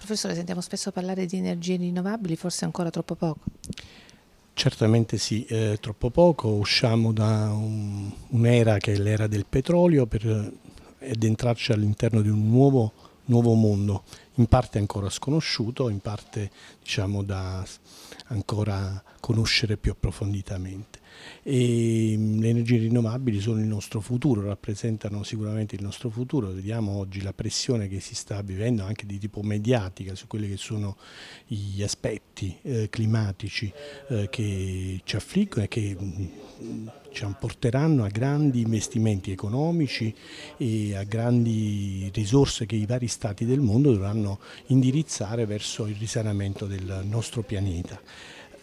Professore, sentiamo spesso parlare di energie rinnovabili, forse ancora troppo poco. Certamente sì, eh, troppo poco, usciamo da un'era un che è l'era del petrolio per addentrarci eh, all'interno di un nuovo, nuovo, mondo, in parte ancora sconosciuto, in parte diciamo da ancora conoscere più approfonditamente e mm, le energie rinnovabili sono il nostro futuro, rappresentano sicuramente il nostro futuro, vediamo oggi la pressione che si sta vivendo anche di tipo mediatica su quelli che sono gli aspetti eh, climatici eh, che ci affliggono e che mm, ci porteranno a grandi investimenti economici e a grandi risorse che i vari stati del mondo dovranno indirizzare verso il risanamento del nostro pianeta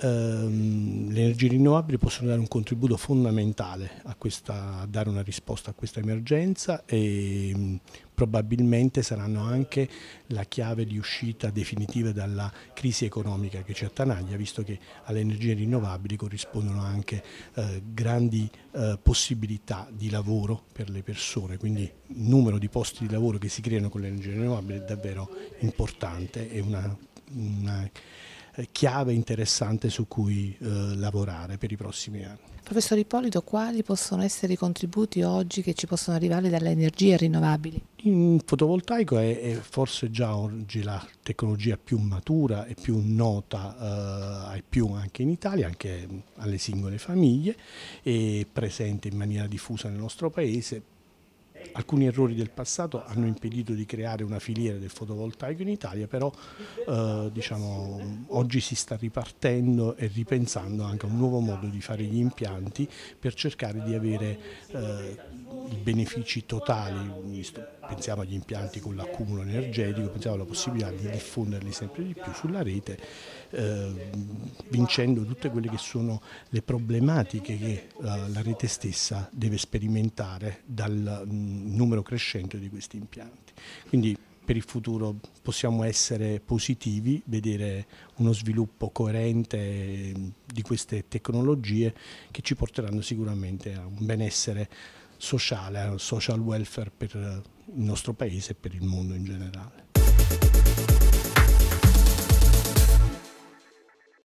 ehm, le energie rinnovabili possono dare un contributo fondamentale a, questa, a dare una risposta a questa emergenza e mh, mm, probabilmente saranno anche la chiave di uscita definitiva dalla crisi economica che ci attanaglia, visto che alle energie rinnovabili corrispondono anche eh, grandi eh, possibilità di lavoro per le persone, quindi il numero di posti di lavoro che si creano con le energie rinnovabili è davvero importante È una, una eh, chiave interessante su cui eh, lavorare per i prossimi anni. Professor Ippolito, quali possono essere i contributi oggi che ci possono arrivare dalle energie rinnovabili? Il fotovoltaico è, è forse già oggi la tecnologia più matura e più nota eh, ai più anche in Italia, anche alle singole famiglie, è presente in maniera diffusa nel nostro paese, Alcuni errori del passato hanno impedito di creare una filiera del fotovoltaico in Italia, però eh, diciamo, oggi si sta ripartendo e ripensando anche a un nuovo modo di fare gli impianti per cercare di avere eh, benefici totali, pensiamo agli impianti con l'accumulo energetico, pensiamo alla possibilità di diffonderli sempre di più sulla rete, eh, vincendo tutte quelle che sono le problematiche che eh, la rete stessa deve sperimentare dal, mm, numero crescente di questi impianti. Quindi per il futuro possiamo essere positivi, vedere uno sviluppo coerente ehm, di queste tecnologie che ci porteranno sicuramente a un benessere sociale, a un social welfare per il nostro paese e per il mondo in generale.